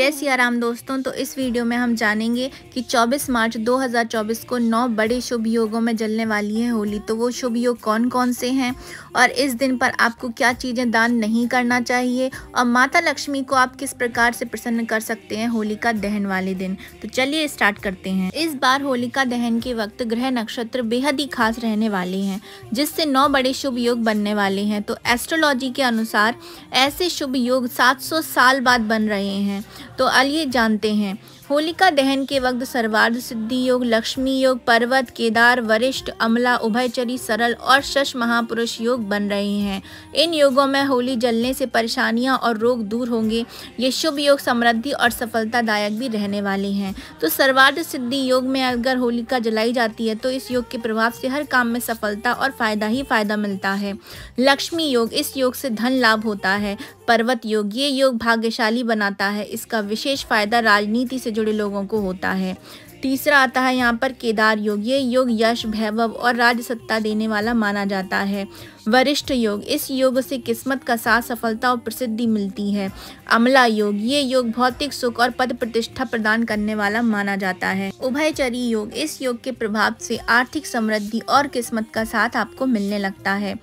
जय सियाराम दोस्तों तो इस वीडियो में हम जानेंगे कि 24 मार्च 2024 को नौ बड़े शुभ योगों में जलने वाली है होली तो वो शुभ योग कौन कौन से हैं और इस दिन पर आपको क्या चीज़ें दान नहीं करना चाहिए और माता लक्ष्मी को आप किस प्रकार से प्रसन्न कर सकते हैं होलिका दहन वाले दिन तो चलिए स्टार्ट करते हैं इस बार होलिका दहन के वक्त ग्रह नक्षत्र बेहद ही खास रहने वाले हैं जिससे नौ बड़े शुभ योग बनने वाले हैं तो एस्ट्रोलॉजी के अनुसार ऐसे शुभ योग सात साल बाद बन रहे हैं तो आइए जानते हैं होलिका दहन के वक्त सर्वार्ध सिद्धि योग लक्ष्मी योग पर्वत केदार वरिष्ठ अमला उभयचरी सरल और शश महापुरुष योग बन रहे हैं इन योगों में होली जलने से परेशानियां और रोग दूर होंगे ये शुभ योग समृद्धि और सफलतादायक भी रहने वाले हैं तो सर्वार्ध सिद्धि योग में अगर होलिका जलाई जाती है तो इस योग के प्रभाव से हर काम में सफलता और फायदा ही फायदा मिलता है लक्ष्मी योग इस योग से धन लाभ होता है पर्वत योग ये योग भाग्यशाली बनाता है इसका विशेष फायदा राजनीति से जुड़े लोगों को होता है तीसरा आता है यहाँ पर केदार योग ये योग यश वैभव और राजसत्ता देने वाला माना जाता है वरिष्ठ योग इस योग से किस्मत का साथ सफलता और प्रसिद्धि मिलती है अमला योग ये योग भौतिक सुख और पद प्रतिष्ठा प्रदान करने वाला माना जाता है उभयचरी योग इस योग के प्रभाव से आर्थिक समृद्धि और किस्मत का साथ आपको मिलने लगता है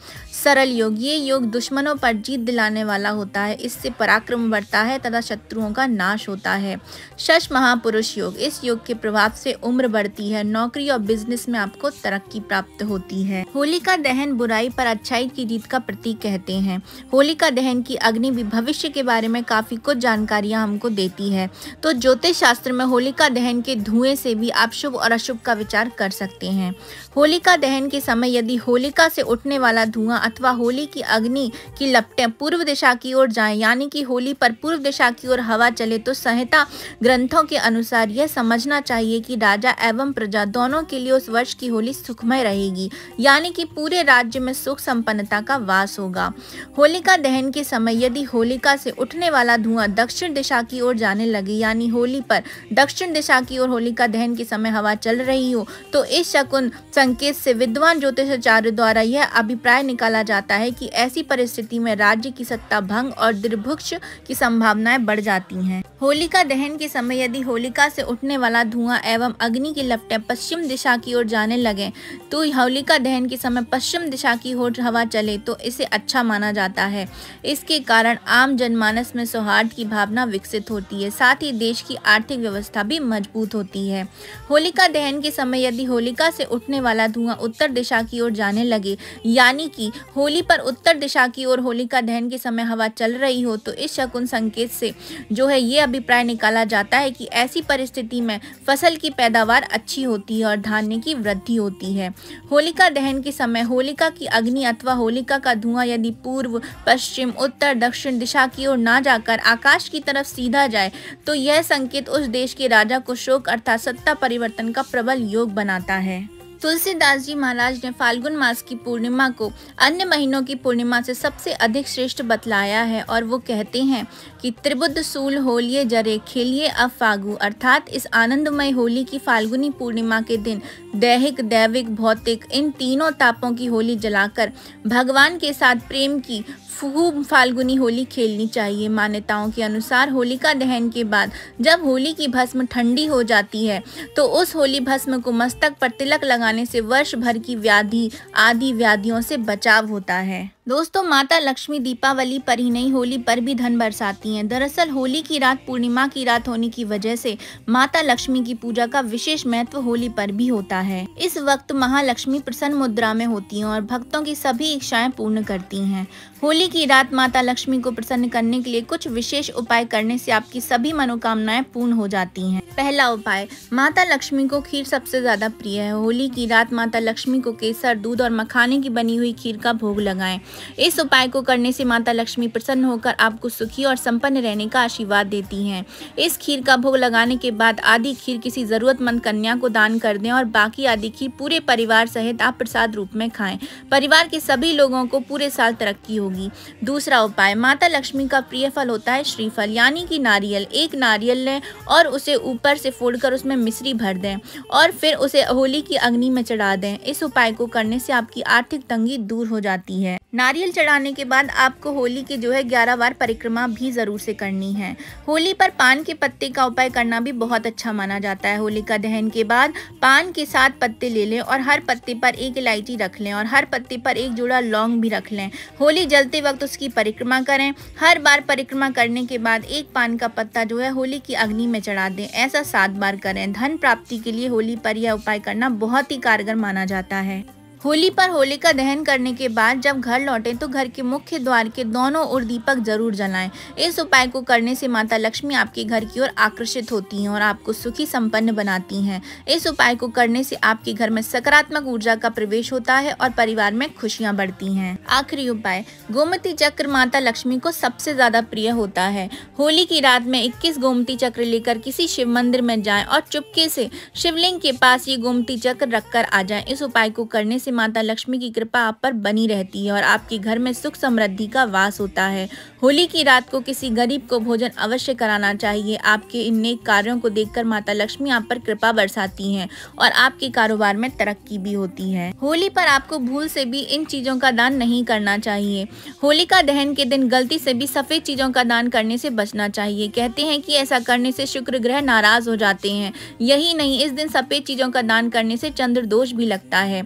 सरल योग ये योग दुश्मनों पर जीत दिलाने वाला होता है इससे पराक्रम बढ़ता है तथा शत्रुओं का नाश होता है शश महापुरुष योग इस योग के प्रभाव से उम्र बढ़ती है नौकरी और बिजनेस में आपको तरक्की प्राप्त होती है होलिका दहन बुराई पर अच्छाई की जीत का प्रतीक कहते हैं होलिका दहन की अग्नि भी भविष्य के बारे में काफ़ी कुछ जानकारियां हमको देती है तो ज्योतिष शास्त्र में होलिका दहन के धुएं से भी आप शुभ और अशुभ का विचार कर सकते हैं होलिका दहन के समय यदि होलिका से उठने वाला धुआं अथवा होली की अग्नि की लपटें पूर्व दिशा की ओर जाएं यानी कि होली पर पूर्व दिशा की ओर हवा चले तो संहिता ग्रंथों के अनुसार यह समझना चाहिए कि राजा एवं प्रजा दोनों के लिए उस वर्ष की होली सुखमय रहेगी यानी कि पूरे राज्य में सुख संपन्नता का वास होगा होलिका दहन के समय यदि होलिका से उठने वाला धुआं दक्षिण दिशा की ओर जाने लगे यानी होली पर दक्षिण दिशा की ओर होलिका दहन के समय हवा चल रही हो तो इस शकुन संकेत से विद्वान ज्योतिषाचार्य द्वारा यह अभिप्राय निकाला जाता है कि ऐसी परिस्थिति में राज्य की सत्ता भंग और दीर्भुक्ष की संभावनाएं बढ़ जाती हैं होलिका दहन के समय यदि होलिका से उठने वाला धुआं एवं अग्नि की लपटें पश्चिम दिशा की ओर जाने लगे तो होलिका दहन के समय पश्चिम दिशा की ओर हवा चले तो इसे अच्छा माना जाता है इसके कारण आम जनमानस में सौहार्द की भावना विकसित होती है साथ ही देश की आर्थिक व्यवस्था भी मजबूत होती है होलिका दहन के समय यदि होलिका से उठने वाला धुआं उत्तर दिशा की ओर जाने लगे यानी कि होली पर उत्तर दिशा की ओर होलिका दहन के समय हवा चल रही हो तो इस शकुन संकेत से जो है ये अभिप्राय निकाला जाता है कि ऐसी परिस्थिति में फसल की पैदावार अच्छी होती है और धान्य की वृद्धि होती है होलिका दहन के समय होलिका की अग्नि अथवा होलिका का धुआं यदि पूर्व पश्चिम उत्तर दक्षिण दिशा की ओर ना जाकर आकाश की तरफ सीधा जाए तो यह संकेत उस देश के राजा को शोक अर्थात सत्ता परिवर्तन का प्रबल योग बनाता है तुलसीदास जी महाराज ने फाल्गुन मास की पूर्णिमा को अन्य महीनों की पूर्णिमा से सबसे अधिक श्रेष्ठ बतलाया है और वो कहते हैं कि त्रिबुद्ध सूल होलिये जरे खेलिए अब फागु अर्थात इस आनंदमय होली की फाल्गुनी पूर्णिमा के दिन दैहिक दैविक भौतिक इन तीनों तापों की होली जलाकर भगवान के साथ प्रेम की खूब फाल्गुनी होली खेलनी चाहिए मान्यताओं के अनुसार होलिका दहन के बाद जब होली की भस्म ठंडी हो जाती है तो उस होली भस्म को मस्तक पर तिलक लगा लगाने से वर्ष भर की व्याधि आदि व्याधियों से बचाव होता है दोस्तों माता लक्ष्मी दीपावली पर ही नहीं होली पर भी धन बरसाती हैं दरअसल होली की रात पूर्णिमा की रात होने की वजह से माता लक्ष्मी की पूजा का विशेष महत्व होली पर भी होता है इस वक्त महालक्ष्मी प्रसन्न मुद्रा में होती हैं और भक्तों की सभी इच्छाएं पूर्ण करती हैं होली की रात माता लक्ष्मी को प्रसन्न करने के लिए कुछ विशेष उपाय करने से आपकी सभी मनोकामनाएं पूर्ण हो जाती हैं पहला उपाय माता लक्ष्मी को खीर सबसे ज्यादा प्रिय है होली की रात माता लक्ष्मी को केसर दूध और मखाने की बनी हुई खीर का भोग लगाएं इस उपाय को करने से माता लक्ष्मी प्रसन्न होकर आपको सुखी और संपन्न रहने का आशीर्वाद देती हैं इस खीर का भोग लगाने के बाद आधी खीर किसी ज़रूरतमंद कन्या को दान कर दें और बाकी आधी खीर पूरे परिवार सहित आप प्रसाद रूप में खाएं परिवार के सभी लोगों को पूरे साल तरक्की होगी दूसरा उपाय माता लक्ष्मी का प्रिय फल होता है श्रीफल यानी कि नारियल एक नारियल लें और उसे ऊपर से फोड़कर उसमें मिश्री भर दें और फिर उसे होली की अग्नि में चढ़ा दें इस उपाय को करने से आपकी आर्थिक तंगी दूर हो जाती है नारियल चढ़ाने के बाद आपको होली की जो है ग्यारह बार परिक्रमा भी ज़रूर से करनी है होली पर पान के पत्ते का उपाय करना भी बहुत अच्छा माना जाता है होलिका दहन के बाद पान के साथ पत्ते ले लें और हर पत्ते पर एक इलायची रख लें और हर पत्ते पर एक जोड़ा लौंग भी रख लें होली जलते वक्त उसकी परिक्रमा करें हर बार परिक्रमा करने के बाद एक पान का पत्ता जो है होली की अग्नि में चढ़ा दें ऐसा सात बार करें धन प्राप्ति के लिए होली पर यह उपाय करना बहुत ही कारगर माना जाता है होली पर होलिका दहन करने के बाद जब घर लौटें तो घर के मुख्य द्वार के दोनों ओर दीपक जरूर जलाएं इस उपाय को करने से माता लक्ष्मी आपके घर की ओर आकर्षित होती हैं और आपको सुखी संपन्न बनाती हैं इस उपाय को करने से आपके घर में सकारात्मक ऊर्जा का प्रवेश होता है और परिवार में खुशियाँ बढ़ती हैं आखिरी उपाय गोमती चक्र माता लक्ष्मी को सबसे ज्यादा प्रिय होता है होली की रात में इक्कीस गोमती चक्र लेकर किसी शिव मंदिर में जाए और चुपके से शिवलिंग के पास ये गोमती चक्र कर आ जाए इस उपाय को करने से माता लक्ष्मी की कृपा आप पर बनी रहती है और आपके घर में सुख समृद्धि का वास होता है होली की रात को किसी गरीब को भोजन अवश्य कराना चाहिए आपके इन नेक कार्यों को देखकर माता लक्ष्मी आप पर कृपा बरसाती हैं और आपके कारोबार में तरक्की भी होती है होली पर आपको भूल से भी इन चीज़ों का दान नहीं करना चाहिए होलिका दहन के दिन गलती से भी सफ़ेद चीज़ों का दान करने से बचना चाहिए कहते हैं कि ऐसा करने से शुक्र ग्रह नाराज हो जाते हैं यही नहीं इस दिन सफ़ेद चीज़ों का दान करने से चंद्र दोष भी लगता है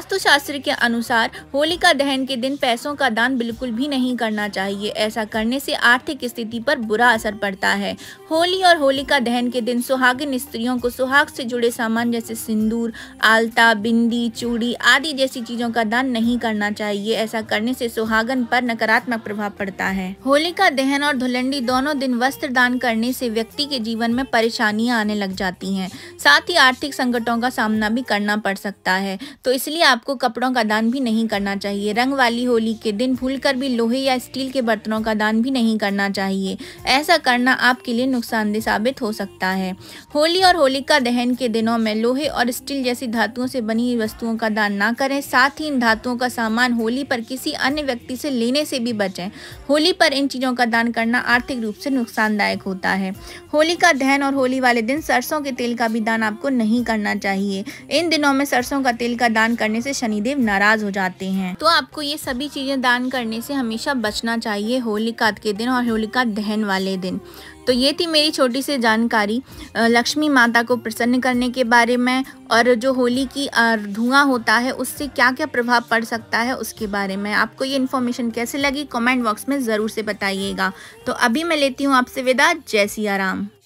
वास्तुशास्त्र के अनुसार होलिका दहन के दिन पैसों का दान बिल्कुल भी नहीं करना चाहिए ऐसा करने से आर्थिक स्थिति पर बुरा असर पड़ता है होली और होलिका दहन के दिन सुहागिन स्त्रियों को सुहाग से जुड़े सामान जैसे सिंदूर आलता बिंदी चूड़ी आदि जैसी चीजों का दान नहीं करना चाहिए ऐसा करने से सुहागन पर नकारात्मक प्रभाव पड़ता है होलिका दहन और धुलंडी दोनों दिन वस्त्र दान करने से व्यक्ति के जीवन में परेशानियां आने लग जाती हैं साथ ही आर्थिक संकटों का सामना भी करना पड़ सकता है तो इसलिए आपको कपड़ों का दान भी नहीं करना चाहिए रंग वाली होली के दिन भूलकर भी लोहे या स्टील के बर्तनों का दान भी नहीं करना चाहिए ऐसा करना आपके लिए नुकसानदेह साबित हो सकता है होली और होलिका दहन के दिनों में लोहे और स्टील जैसी धातुओं से बनी वस्तुओं का दान ना करें साथ ही इन धातुओं का सामान होली पर किसी अन्य व्यक्ति से लेने से भी बचें होली पर इन चीज़ों का दान करना आर्थिक रूप से नुकसानदायक होता है होली का दहन और होली वाले दिन सरसों के तेल का भी दान आपको नहीं करना चाहिए इन दिनों में सरसों का तेल का दान करने करने से शनिदेव नाराज हो जाते हैं तो आपको ये सभी चीजें दान करने से हमेशा बचना चाहिए होलिका के दिन और होलिका दहन वाले दिन तो ये थी मेरी छोटी सी जानकारी लक्ष्मी माता को प्रसन्न करने के बारे में और जो होली की धुआं होता है उससे क्या क्या प्रभाव पड़ सकता है उसके बारे में आपको ये इन्फॉर्मेशन कैसे लगी कमेंट बॉक्स में ज़रूर से बताइएगा तो अभी मैं लेती हूँ आपसे विदा जय सिया राम